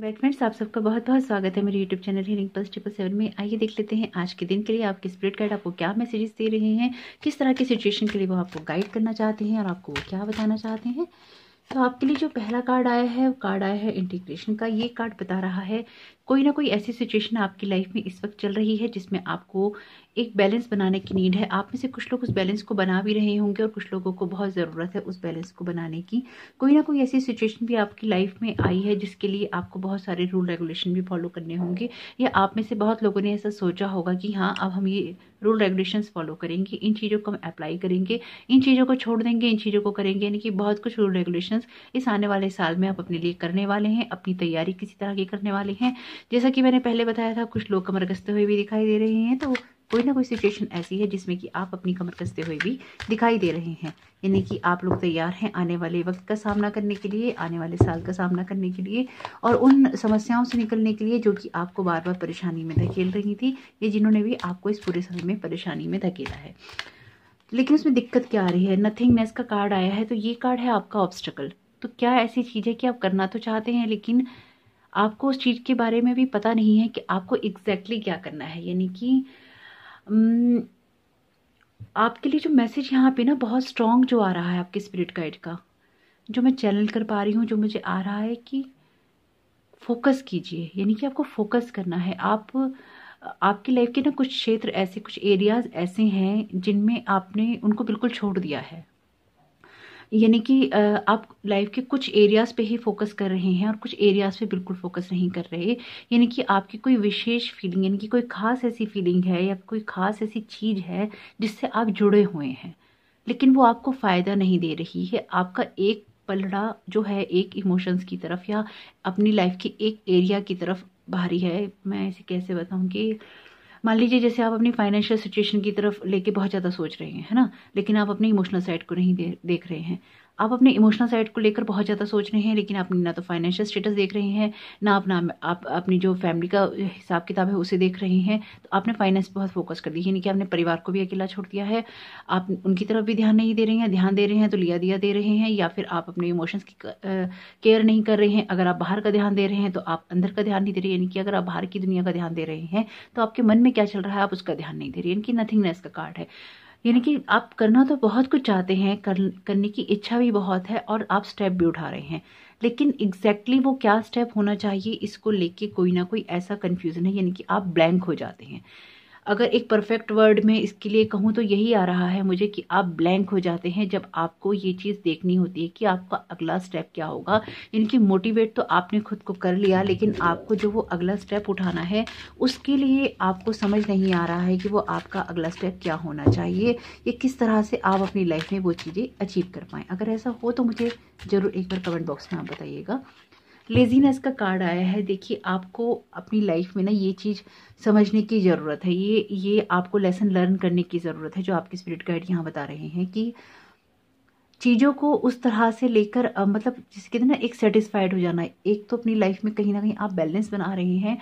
wait friends आप सबका बहुत बहुत स्वागत है मेरे YouTube channel hearing plus triple seven में आइए देख लेते हैं आज के दिन के लिए आपके स्प्रिट गाइड आपको क्या मैसेजेस दे रहे हैं किस तरह की सिचुएशन के लिए वो आपको गाइड करना चाहते हैं और आपको क्या बताना चाहते हैं तो आपके लिए जो पहला कार्ड आया है वो कार्ड आया है इंटीग्रेशन का ये कार्ड बता रहा है कोई ना कोई ऐसी सिचुएशन आपकी लाइफ में इस वक्त चल रही है जिसमें आपको एक बैलेंस बनाने की नीड है आप में से कुछ लोग उस बैलेंस को बना भी रहे होंगे और कुछ लोगों को बहुत ज़रूरत है उस बैलेंस को बनाने की कोई ना कोई ऐसी सिचुएशन भी आपकी लाइफ में आई है जिसके लिए आपको बहुत सारे रूल रेगुलेशन भी फॉलो करने होंगे या आप में से बहुत लोगों ने ऐसा सोचा होगा कि हाँ अब हम ये रूल रेगुलेशन फॉलो करेंगे इन चीज़ों को हम अप्लाई करेंगे इन चीज़ों को छोड़ देंगे इन चीज़ों को करेंगे यानी कि बहुत कुछ रूल रेगुलेशन इस आने वाले साल में आप अपने लिए करने वाले हैं अपनी तैयारी किसी तरह की करने वाले हैं जैसा कि मैंने पहले बताया था कुछ लोग कमर कसते हुए भी दिखाई दे रहे हैं तो कोई ना कोई सिचुएशन ऐसी है जिसमें कि आप अपनी कमर कसते हुए भी दिखाई दे रहे हैं यानी कि आप लोग तैयार हैं आने वाले वक्त का सामना करने के लिए आने वाले साल का सामना करने के लिए और उन समस्याओं से निकलने के लिए जो कि आपको बार बार परेशानी में धकेल रही थी ये जिन्होंने भी आपको इस पूरे समय में परेशानी में धकेला है लेकिन उसमें दिक्कत क्या आ रही है नथिंगनेस का कार्ड आया है तो ये कार्ड है आपका ऑब्स्टकल तो क्या ऐसी चीज़ है कि आप करना तो चाहते हैं लेकिन आपको उस चीज़ के बारे में भी पता नहीं है कि आपको एग्जैक्टली exactly क्या करना है यानी कि आपके लिए जो मैसेज यहाँ पे ना बहुत स्ट्रॉन्ग जो आ रहा है आपके स्पिरिट गाइड का जो मैं चैनल कर पा रही हूँ जो मुझे आ रहा है कि फोकस कीजिए यानी कि आपको फोकस करना है आप आपकी लाइफ के ना कुछ क्षेत्र ऐसे कुछ एरियाज ऐसे हैं जिनमें आपने उनको बिल्कुल छोड़ दिया है यानी कि आप लाइफ के कुछ एरियाज़ पे ही फोकस कर रहे हैं और कुछ एरियाज़ पे बिल्कुल फोकस नहीं कर रहे यानी कि आपकी कोई विशेष फीलिंग यानी कि कोई ख़ास ऐसी फीलिंग है या कोई ख़ास ऐसी चीज़ है जिससे आप जुड़े हुए हैं लेकिन वो आपको फ़ायदा नहीं दे रही है आपका एक पलड़ा जो है एक इमोशंस की तरफ या अपनी लाइफ के एक एरिया की तरफ भारी है मैं ऐसे कैसे बताऊँ कि मान लीजिए जैसे आप अपनी फाइनेंशियल सिचुएशन की तरफ लेके बहुत ज़्यादा सोच रहे हैं है ना लेकिन आप अपने इमोशनल साइड को नहीं दे, देख रहे हैं आप अपने इमोशनल साइड को लेकर बहुत ज़्यादा सोच रहे हैं लेकिन आप ना तो फाइनेंशियल स्टेटस देख रहे हैं ना अपना आप अपनी जो फैमिली का हिसाब किताब है उसे देख रहे हैं तो आपने फाइनेंस बहुत फोकस कर दी यानी कि आपने परिवार को भी अकेला छोड़ दिया है आप उनकी तरफ भी ध्यान नहीं दे रहे हैं ध्यान दे रहे हैं तो लिया दिया दे रहे हैं या फिर आप अपने इमोशंस की केयर नहीं कर रहे हैं अगर आप बाहर का ध्यान दे रहे हैं तो आप अंदर का ध्यान नहीं दे रहे यानी कि अगर आप बाहर की दुनिया का ध्यान दे रहे हैं तो आपके मन में क्या चल रहा है आप उसका ध्यान नहीं दे रहे यानी कि नथिंगनेस का कार्ड है यानी कि आप करना तो बहुत कुछ चाहते हैं कर, करने की इच्छा भी बहुत है और आप स्टेप भी उठा रहे हैं लेकिन एग्जैक्टली exactly वो क्या स्टेप होना चाहिए इसको लेके कोई ना कोई ऐसा कन्फ्यूज़न है यानी कि आप ब्लैंक हो जाते हैं अगर एक परफेक्ट वर्ड में इसके लिए कहूँ तो यही आ रहा है मुझे कि आप ब्लैंक हो जाते हैं जब आपको ये चीज़ देखनी होती है कि आपका अगला स्टेप क्या होगा इनकी मोटिवेट तो आपने खुद को कर लिया लेकिन आपको जो वो अगला स्टेप उठाना है उसके लिए आपको समझ नहीं आ रहा है कि वो आपका अगला स्टेप क्या होना चाहिए या किस तरह से आप अपनी लाइफ में वो चीज़ें अचीव कर पाएँ अगर ऐसा हो तो मुझे ज़रूर एक बार कमेंट बॉक्स में आप बताइएगा लेजीनेस का कार्ड आया है देखिए आपको अपनी लाइफ में ना ये चीज़ समझने की ज़रूरत है ये ये आपको लेसन लर्न करने की ज़रूरत है जो आपके स्पिरिट गाइड यहाँ बता रहे हैं कि चीज़ों को उस तरह से लेकर मतलब जिसके कहते ना एक सेटिस्फाइड हो जाना एक तो अपनी लाइफ में कहीं ना कहीं आप बैलेंस बना रहे हैं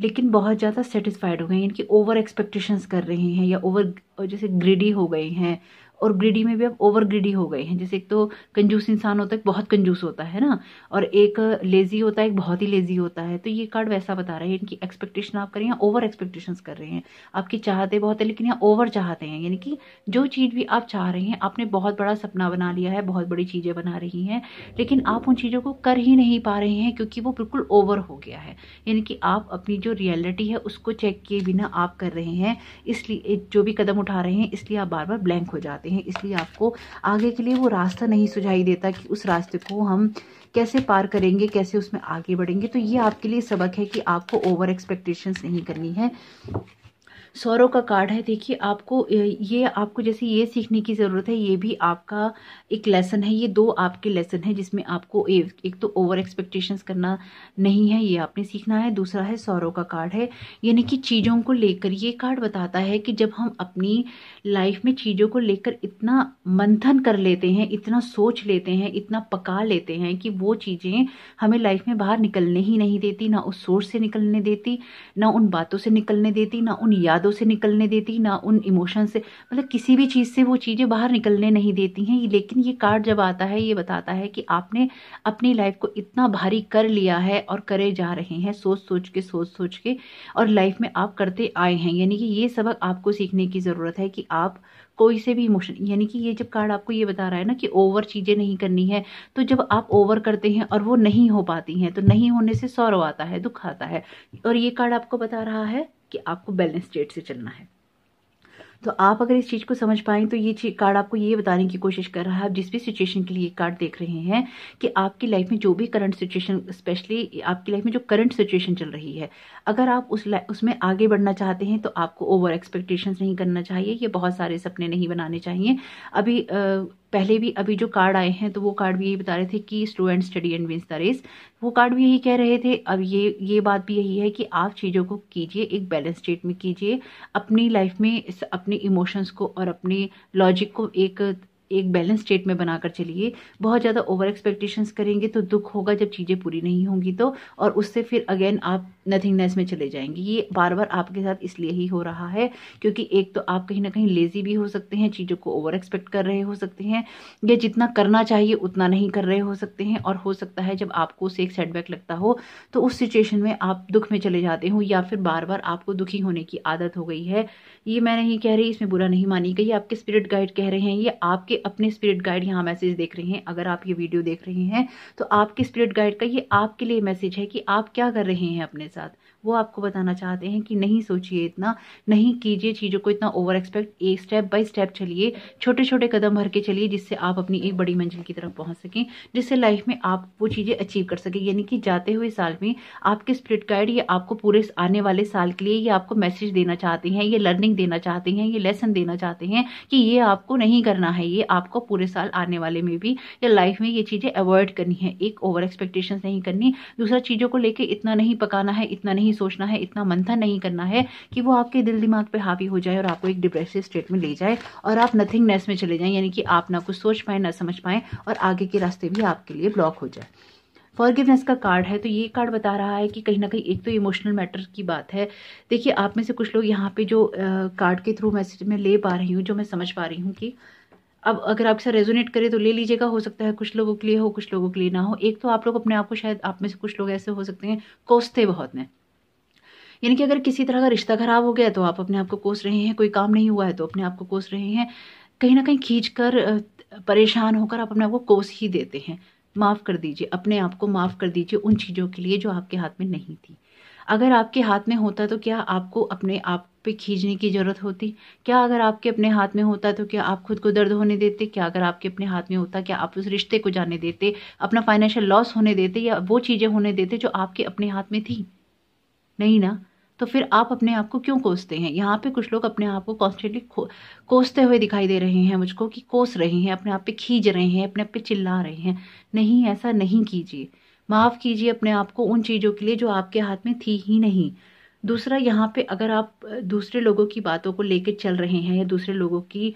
लेकिन बहुत ज़्यादा सेटिस्फाइड हो गए इनकी ओवर एक्सपेक्टेशंस कर रहे हैं या ओवर जैसे ग्रेडी हो गए हैं और ग्रीडी में भी अब ओवर ग्रीडी हो गए हैं जैसे एक तो कंजूस इंसान होता है बहुत कंजूस होता है ना और एक लेजी होता है एक बहुत ही लेजी होता है तो ये कार्ड वैसा बता रहा है इनकी एक्सपेक्टेशन आप करें या ओवर एक्सपेक्टेशन कर रहे हैं आपकी चाहते बहुत है लेकिन यहाँ ओवर चाहते हैं यानी कि जो चीज़ भी आप चाह रहे हैं आपने बहुत बड़ा सपना बना लिया है बहुत बड़ी चीज़ें बना रही हैं लेकिन आप उन चीज़ों को कर ही नहीं पा रहे हैं क्योंकि वो बिल्कुल ओवर हो गया है यानी कि आप अपनी जो रियलिटी है उसको चेक किए बिना आप कर रहे हैं इसलिए जो भी कदम उठा रहे हैं इसलिए आप बार बार ब्लैंक हो जाते हैं जाते हैं इसलिए आपको आगे के लिए वो रास्ता नहीं सुझाई देता कि उस रास्ते को हम कैसे पार करेंगे कैसे उसमें आगे बढ़ेंगे तो ये आपके लिए सबक है कि आपको ओवर एक्सपेक्टेशंस नहीं करनी है सौरों का कार्ड है देखिए आपको ये आपको जैसे ये सीखने की ज़रूरत है ये भी आपका एक लेसन है ये दो आपके लेसन है जिसमें आपको एक, एक तो ओवर एक्सपेक्टेशंस करना नहीं है ये आपने सीखना है दूसरा है सौरों का कार्ड है यानी कि चीज़ों को लेकर ये कार्ड बताता है कि जब हम अपनी लाइफ में चीज़ों को लेकर इतना मंथन कर लेते हैं इतना सोच लेते हैं इतना पका लेते हैं कि वो चीज़ें हमें लाइफ में बाहर निकलने ही नहीं देती ना उस सोच से निकलने देती ना उन बातों से निकलने देती ना उन याद यादों से निकलने देती ना उन इमोशन से मतलब किसी भी चीज़ से वो चीज़ें बाहर निकलने नहीं देती हैं लेकिन ये कार्ड जब आता है ये बताता है कि आपने अपनी लाइफ को इतना भारी कर लिया है और करे जा रहे हैं सोच सोच के सोच सोच के और लाइफ में आप करते आए हैं यानी कि ये सबक आपको सीखने की ज़रूरत है कि आप कोई से भी इमोशन यानी कि ये जब कार्ड आपको ये बता रहा है ना कि ओवर चीज़ें नहीं करनी है तो जब आप ओवर करते हैं और वो नहीं हो पाती हैं तो नहीं होने से सौरव आता है दुख आता है और ये कार्ड आपको बता रहा है कि आपको बैलेंस स्टेट से चलना है तो आप अगर इस चीज़ को समझ पाए तो ये कार्ड आपको ये बताने की कोशिश कर रहा है आप जिस भी सिचुएशन के लिए ये कार्ड देख रहे हैं कि आपकी लाइफ में जो भी करंट सिचुएशन स्पेशली आपकी लाइफ में जो करंट सिचुएशन चल रही है अगर आप उस उसमें आगे बढ़ना चाहते हैं तो आपको ओवर एक्सपेक्टेशंस नहीं करना चाहिए ये बहुत सारे सपने नहीं बनाने चाहिए अभी पहले भी अभी जो कार्ड आए हैं तो वो कार्ड भी यही बता रहे थे कि student study and wins the race वो कार्ड भी यही कह रहे थे अब ये ये बात भी यही है कि आप चीज़ों को कीजिए एक बैलेंस स्टेट में कीजिए अपनी लाइफ में अपने इमोशंस को और अपने लॉजिक को एक एक बैलेंस स्टेट में बनाकर चलिए बहुत ज़्यादा ओवर एक्सपेक्टेशंस करेंगे तो दुख होगा जब चीज़ें पूरी नहीं होंगी तो और उससे फिर अगेन आप नथिंगनेस में चले जाएंगे ये बार बार आपके साथ इसलिए ही हो रहा है क्योंकि एक तो आप कहीं ना कहीं लेजी भी हो सकते हैं चीज़ों को ओवर एक्सपेक्ट कर रहे हो सकते हैं या जितना करना चाहिए उतना नहीं कर रहे हो सकते हैं और हो सकता है जब आपको उसे एक सेटबैक लगता हो तो उस सिचुएशन में आप दुख में चले जाते हो या फिर बार बार आपको दुखी होने की आदत हो गई है ये मैं नहीं कह रही इसमें बुरा नहीं मानी गई आपके स्पिरिट गाइड कह रहे हैं ये आपके अपने स्पिरिट गाइड यहाँ मैसेज देख रहे हैं अगर आप ये वीडियो देख रहे हैं तो आपके स्पिरिट गाइड का ये आपके लिए मैसेज है कि आप क्या कर रहे हैं अपने साथ वो आपको बताना चाहते हैं कि नहीं सोचिए इतना नहीं कीजिए चीज़ों को इतना ओवर एक्सपेक्ट एक स्टेप बाय स्टेप चलिए छोटे छोटे कदम भर के चलिए जिससे आप अपनी एक बड़ी मंजिल की तरफ पहुंच सकें जिससे लाइफ में आप वो चीज़ें अचीव कर सकें यानी कि जाते हुए साल में आपके स्प्रिट गाइड ये आपको पूरे आने वाले साल के लिए ये आपको मैसेज देना चाहते हैं ये लर्निंग देना चाहते हैं ये लेसन देना चाहते हैं कि ये आपको नहीं करना है ये आपको पूरे साल आने वाले में भी या लाइफ में ये चीज़ें अवॉइड करनी है एक ओवर एक्सपेक्टेशन नहीं करनी दूसरा चीज़ों को लेकर इतना नहीं पकाना है इतना नहीं नहीं सोचना है इतना मंथन नहीं करना है कि वो आपके दिल दिमाग पे हावी हो जाए और आपको एक डिप्रेसिव स्टेट में ले जाए और आप नथिंगनेस में चले जाएं यानी कि आप ना कुछ सोच पाएँ ना समझ पाए और आगे के रास्ते भी आपके लिए ब्लॉक हो जाए फॉरगिवनेस का कार्ड है तो ये कार्ड बता रहा है कि कहीं ना कहीं एक तो इमोशनल मैटर की बात है देखिए आप में से कुछ लोग यहाँ पे जो कार्ड के थ्रू मैसेज में ले पा रही हूँ जो मैं समझ पा रही हूँ कि अब अगर आप इसे रेजोनेट करें तो ले लीजिएगा हो सकता है कुछ लोगों के लिए हो कुछ लोगों के लिए ना हो एक तो आप लोग अपने आप को शायद आप में से कुछ लोग ऐसे हो सकते हैं कोसते बहुत हैं यानी कि अगर किसी तरह का रिश्ता खराब हो गया तो आप अपने आप को कोस रहे हैं कोई काम नहीं हुआ है तो अपने आप को कोस रहे हैं कहीं ना कहीं खींच कर परेशान होकर आप अपने आप को कोस ही देते हैं माफ़ कर दीजिए अपने आप को माफ़ कर दीजिए उन चीज़ों के लिए जो आपके हाथ में नहीं थी अगर आपके हाथ में होता तो क्या आपको अपने आप पे खींचने की ज़रूरत होती क्या अगर आपके अपने हाथ में होता तो क्या आप खुद को दर्द होने देते क्या अगर आपके अपने हाथ में होता क्या आप उस रिश्ते को जाने देते अपना फाइनेंशियल लॉस होने देते या वो चीज़ें होने देते जो आपके अपने हाथ में थी नहीं ना तो फिर आप अपने आप को क्यों कोसते हैं यहाँ पे कुछ लोग अपने आप को कॉन्स्टेंटली कोसते हुए दिखाई दे रहे हैं मुझको कि कोस रहे हैं अपने आप पे खींच रहे हैं अपने आप पे चिल्ला रहे हैं नहीं ऐसा नहीं कीजिए माफ़ कीजिए अपने आप को उन चीज़ों के लिए जो आपके हाथ में थी ही नहीं दूसरा यहाँ पे अगर आप दूसरे लोगों की बातों को लेकर चल रहे हैं या दूसरे लोगों की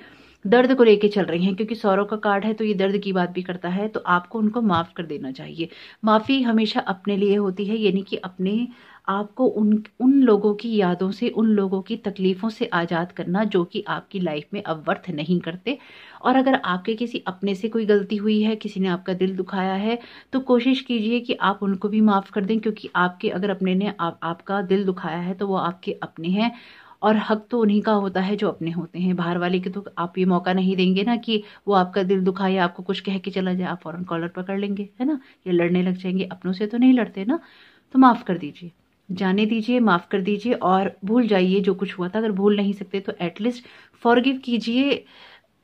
दर्द को लेके चल रहे हैं क्योंकि सौरव का कार्ड है तो ये दर्द की बात भी करता है तो आपको उनको माफ़ कर देना चाहिए माफ़ी हमेशा अपने लिए होती है यानी कि अपने आपको उन उन लोगों की यादों से उन लोगों की तकलीफ़ों से आज़ाद करना जो कि आपकी लाइफ में अब वर्थ नहीं करते और अगर आपके किसी अपने से कोई गलती हुई है किसी ने आपका दिल दुखाया है तो कोशिश कीजिए कि आप उनको भी माफ़ कर दें क्योंकि आपके अगर अपने ने आप, आपका दिल दुखाया है तो वो आपके अपने हैं और हक तो उन्हीं का होता है जो अपने होते हैं बाहर वाले के तो आप ये मौका नहीं देंगे ना कि वो आपका दिल दुखाए आपको कुछ कह के चला जाए आप फ़ौरन कॉलर पकड़ लेंगे है ना या लड़ने लग जाएंगे अपनों से तो नहीं लड़ते ना तो माफ़ कर दीजिए जाने दीजिए माफ़ कर दीजिए और भूल जाइए जो कुछ हुआ था अगर भूल नहीं सकते तो एटलीस्ट फॉरगिव कीजिए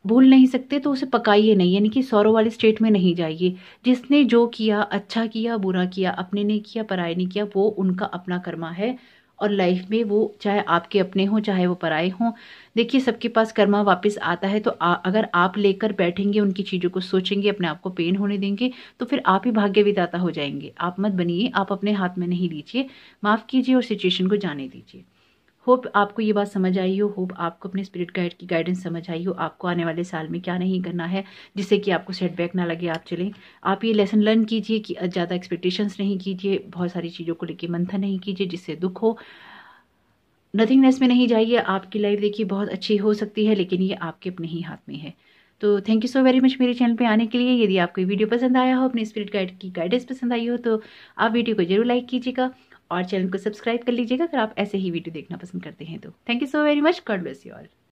भूल नहीं सकते तो उसे पकाइए नहीं यानी कि सौरव वाली स्टेट में नहीं जाइए जिसने जो किया अच्छा किया बुरा किया अपने ने किया पराये ने किया वो उनका अपना कर्मा है और लाइफ में वो चाहे आपके अपने हों चाहे वो पराए हों देखिए सबके पास कर्मा वापस आता है तो आ, अगर आप लेकर बैठेंगे उनकी चीज़ों को सोचेंगे अपने आप को पेन होने देंगे तो फिर आप ही भाग्य विदाता हो जाएंगे आप मत बनिए आप अपने हाथ में नहीं लीजिए माफ़ कीजिए और सिचुएशन को जाने दीजिए होप आपको ये बात समझ आई हो होप आपको अपने स्पिरिट गाइड की गाइडेंस समझ आई हो आपको आने वाले साल में क्या नहीं करना है जिससे कि आपको सेटबैक ना लगे आप चलें आप ये लेसन लर्न कीजिए कि ज़्यादा एक्सपेक्टेशंस नहीं कीजिए बहुत सारी चीज़ों को लेकर मंथन नहीं कीजिए जिससे दुख हो नथिंगनेस में नहीं जाइए आपकी लाइफ देखिए बहुत अच्छी हो सकती है लेकिन ये आपके अपने ही हाथ में है तो thank you so very much मेरे चैनल पे आने के लिए यदि आपको वीडियो पसंद आया हो अपने स्पिरिट गाइड की गाइडेंस पसंद आई हो तो आप वीडियो को जरूर लाइक कीजिएगा और चैनल को सब्सक्राइब कर लीजिएगा अगर आप ऐसे ही वीडियो देखना पसंद करते हैं तो thank you so very much God bless you all